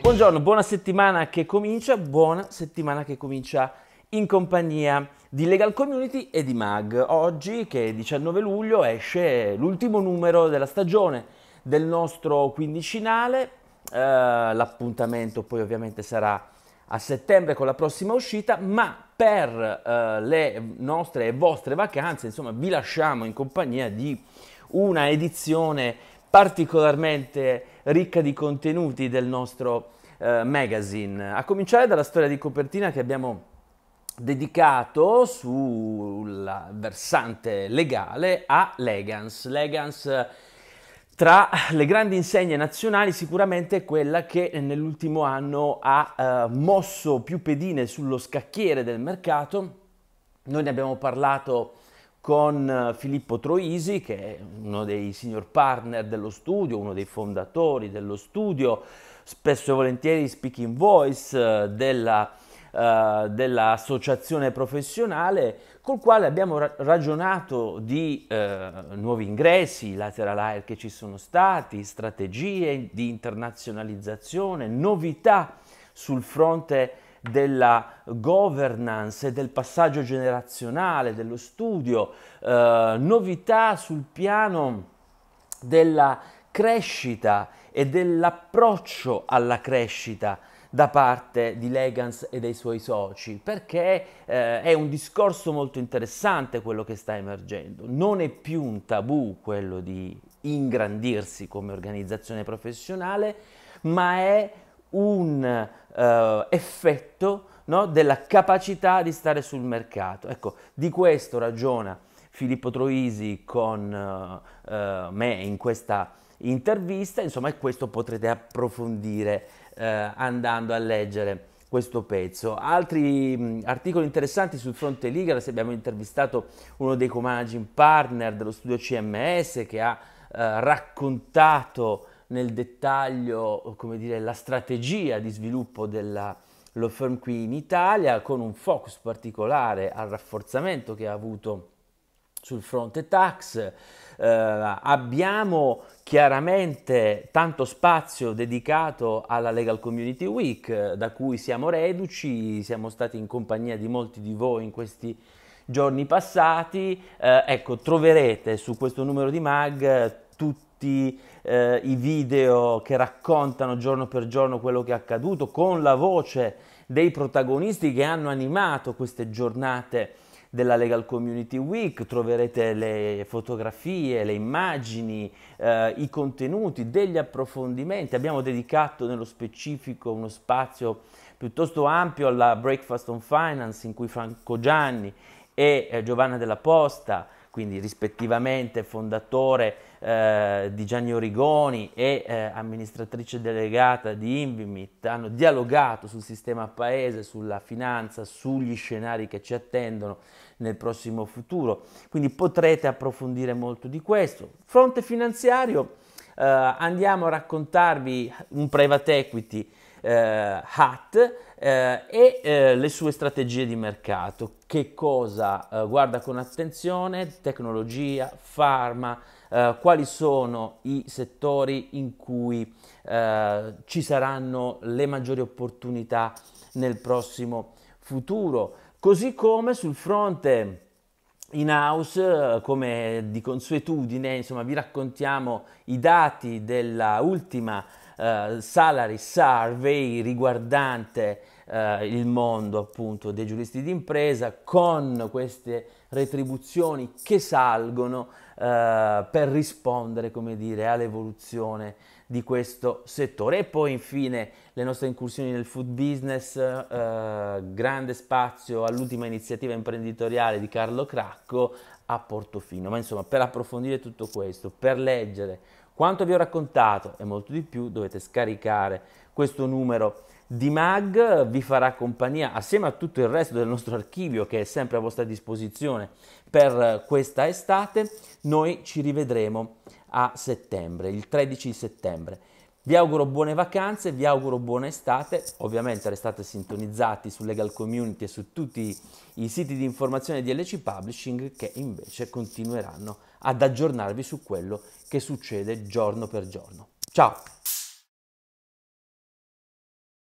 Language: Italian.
Buongiorno, buona settimana che comincia, buona settimana che comincia in compagnia di Legal Community e di Mag. Oggi, che è 19 luglio, esce l'ultimo numero della stagione del nostro quindicinale. Eh, l'appuntamento poi ovviamente sarà a settembre con la prossima uscita, ma per eh, le nostre e vostre vacanze, insomma vi lasciamo in compagnia di una edizione particolarmente ricca di contenuti del nostro eh, magazine, a cominciare dalla storia di copertina che abbiamo dedicato sul versante legale a Legans. Legans tra le grandi insegne nazionali sicuramente è quella che nell'ultimo anno ha eh, mosso più pedine sullo scacchiere del mercato. Noi ne abbiamo parlato con eh, Filippo Troisi, che è uno dei senior partner dello studio, uno dei fondatori dello studio, spesso e volentieri speaking voice eh, della eh, dell'associazione professionale col quale abbiamo ragionato di eh, nuovi ingressi, lateral air che ci sono stati, strategie di internazionalizzazione, novità sul fronte della governance e del passaggio generazionale, dello studio, eh, novità sul piano della crescita e dell'approccio alla crescita da parte di Legans e dei suoi soci, perché eh, è un discorso molto interessante quello che sta emergendo. Non è più un tabù quello di ingrandirsi come organizzazione professionale, ma è un eh, effetto no, della capacità di stare sul mercato. Ecco, di questo ragiona Filippo Troisi con eh, eh me in questa intervista, insomma e questo potrete approfondire eh, andando a leggere questo pezzo. Altri mh, articoli interessanti sul fronte Ligas, abbiamo intervistato uno dei co-managing partner dello studio CMS che ha eh, raccontato nel dettaglio come dire, la strategia di sviluppo della law firm qui in Italia con un focus particolare al rafforzamento che ha avuto sul fronte tax eh, abbiamo chiaramente tanto spazio dedicato alla Legal Community Week, eh, da cui siamo reduci, siamo stati in compagnia di molti di voi in questi giorni passati. Eh, ecco, troverete su questo numero di mag eh, tutti eh, i video che raccontano giorno per giorno quello che è accaduto con la voce dei protagonisti che hanno animato queste giornate della Legal Community Week, troverete le fotografie, le immagini, eh, i contenuti, degli approfondimenti. Abbiamo dedicato nello specifico uno spazio piuttosto ampio alla Breakfast on Finance in cui Franco Gianni e eh, Giovanna della Posta quindi rispettivamente fondatore eh, di Gianni Origoni e eh, amministratrice delegata di Invimit, hanno dialogato sul sistema paese, sulla finanza, sugli scenari che ci attendono nel prossimo futuro. Quindi potrete approfondire molto di questo. Fronte finanziario, eh, andiamo a raccontarvi un private equity eh, HAT eh, e eh, le sue strategie di mercato. Che cosa eh, guarda con attenzione? Tecnologia, farma, eh, quali sono i settori in cui eh, ci saranno le maggiori opportunità nel prossimo futuro. Così come sul fronte in house, eh, come di consuetudine, insomma, vi raccontiamo i dati della ultima Uh, salary survey riguardante eh, il mondo appunto dei giuristi d'impresa con queste retribuzioni che salgono eh, per rispondere come dire all'evoluzione di questo settore e poi infine le nostre incursioni nel food business eh, grande spazio all'ultima iniziativa imprenditoriale di Carlo Cracco a Portofino ma insomma per approfondire tutto questo per leggere quanto vi ho raccontato e molto di più dovete scaricare questo numero di Mag vi farà compagnia assieme a tutto il resto del nostro archivio che è sempre a vostra disposizione per questa estate. Noi ci rivedremo a settembre, il 13 settembre. Vi auguro buone vacanze, vi auguro buona estate, ovviamente restate sintonizzati su Legal Community e su tutti i siti di informazione di LC Publishing che invece continueranno ad aggiornarvi su quello che succede giorno per giorno. Ciao!